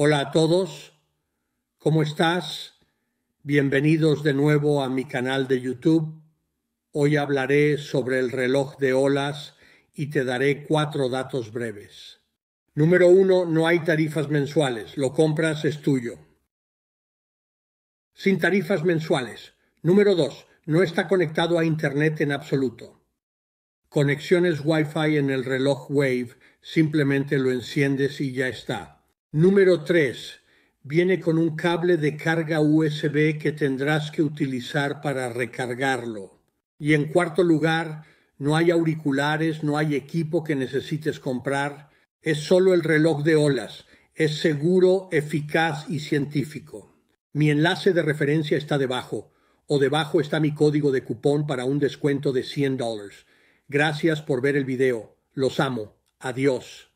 Hola a todos, ¿cómo estás? Bienvenidos de nuevo a mi canal de YouTube. Hoy hablaré sobre el reloj de olas y te daré cuatro datos breves. Número uno, no hay tarifas mensuales, lo compras es tuyo. Sin tarifas mensuales. Número dos, no está conectado a Internet en absoluto. Conexiones Wi-Fi en el reloj Wave, simplemente lo enciendes y ya está. Número 3. Viene con un cable de carga USB que tendrás que utilizar para recargarlo. Y en cuarto lugar, no hay auriculares, no hay equipo que necesites comprar. Es solo el reloj de olas. Es seguro, eficaz y científico. Mi enlace de referencia está debajo, o debajo está mi código de cupón para un descuento de 100 dólares. Gracias por ver el video. Los amo. Adiós.